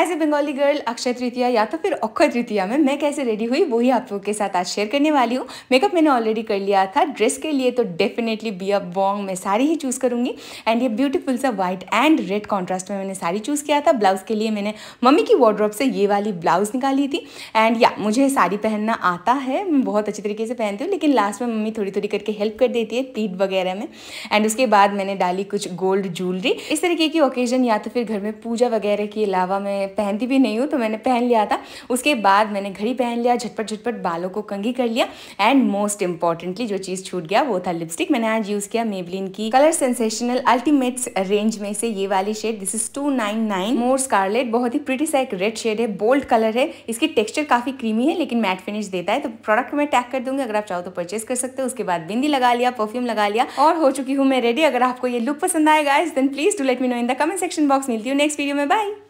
as a Bengali girl Akshaya Tritiya या तो फिर अक्षय तृतीया में मैं कैसे रेडी हुई वही आप लोगों के साथ आज शेयर करने वाली हूँ मेकअप मैंने ऑलरेडी कर लिया था ड्रेस के लिए तो डेफिनेटली बी अप बॉन्ग मैं साड़ी ही चूज़ करूँगी एंड ये ब्यूटीफुल सा व्हाइट एंड रेड कॉन्ट्रास्ट में मैंने साड़ी चूज़ किया था ब्लाउज़ के लिए मैंने मम्मी की वॉर्ड्रॉप से ये वाली ब्लाउज़ निकाली थी एंड या मुझे साड़ी पहनना आता है मैं बहुत अच्छी तरीके से पहनती हूँ लेकिन लास्ट में मम्मी थोड़ी थोड़ी करके हेल्प कर देती है पीट वगैरह में एंड उसके बाद मैंने डाली कुछ गोल्ड ज्वेलरी इस तरीके की ओकेजन या तो फिर घर में पूजा वगैरह के अलावा मैं पहनती भी नहीं हूँ तो मैंने पहन लिया था उसके बाद मैंने घड़ी पहन लिया झटपट झटपट बालों को कंगी कर लिया एंड मोस्ट इंपॉर्टेंटली जो चीज़ छूट गया वो था लिपस्टिक मैंने आज यूज़ किया मेबलिन की कलर सेंसेशनल अल्टीमेट्स रेंज में से ये वाली shade this is two nine nine more scarlet बहुत ही प्रिटी सा एक रेड शेड है बोल्ड कलर है इसकी टेक्सचर काफ़ी क्रीमी है लेकिन मैट फिनिश देता है तो प्रोडक्ट मैं टैग कर दूंगी अगर आप चाहो तो परचेज कर सकते हो उसके बाद बिंदी लगा लिया परफ्यूम लगा लिया और हो चुकी हूँ मैं रेडी अगर आपको ये लुक पसंद आएगा इस then please do let me know in the comment section box मिलती हूँ नेक्स्ट वीडियो में बाय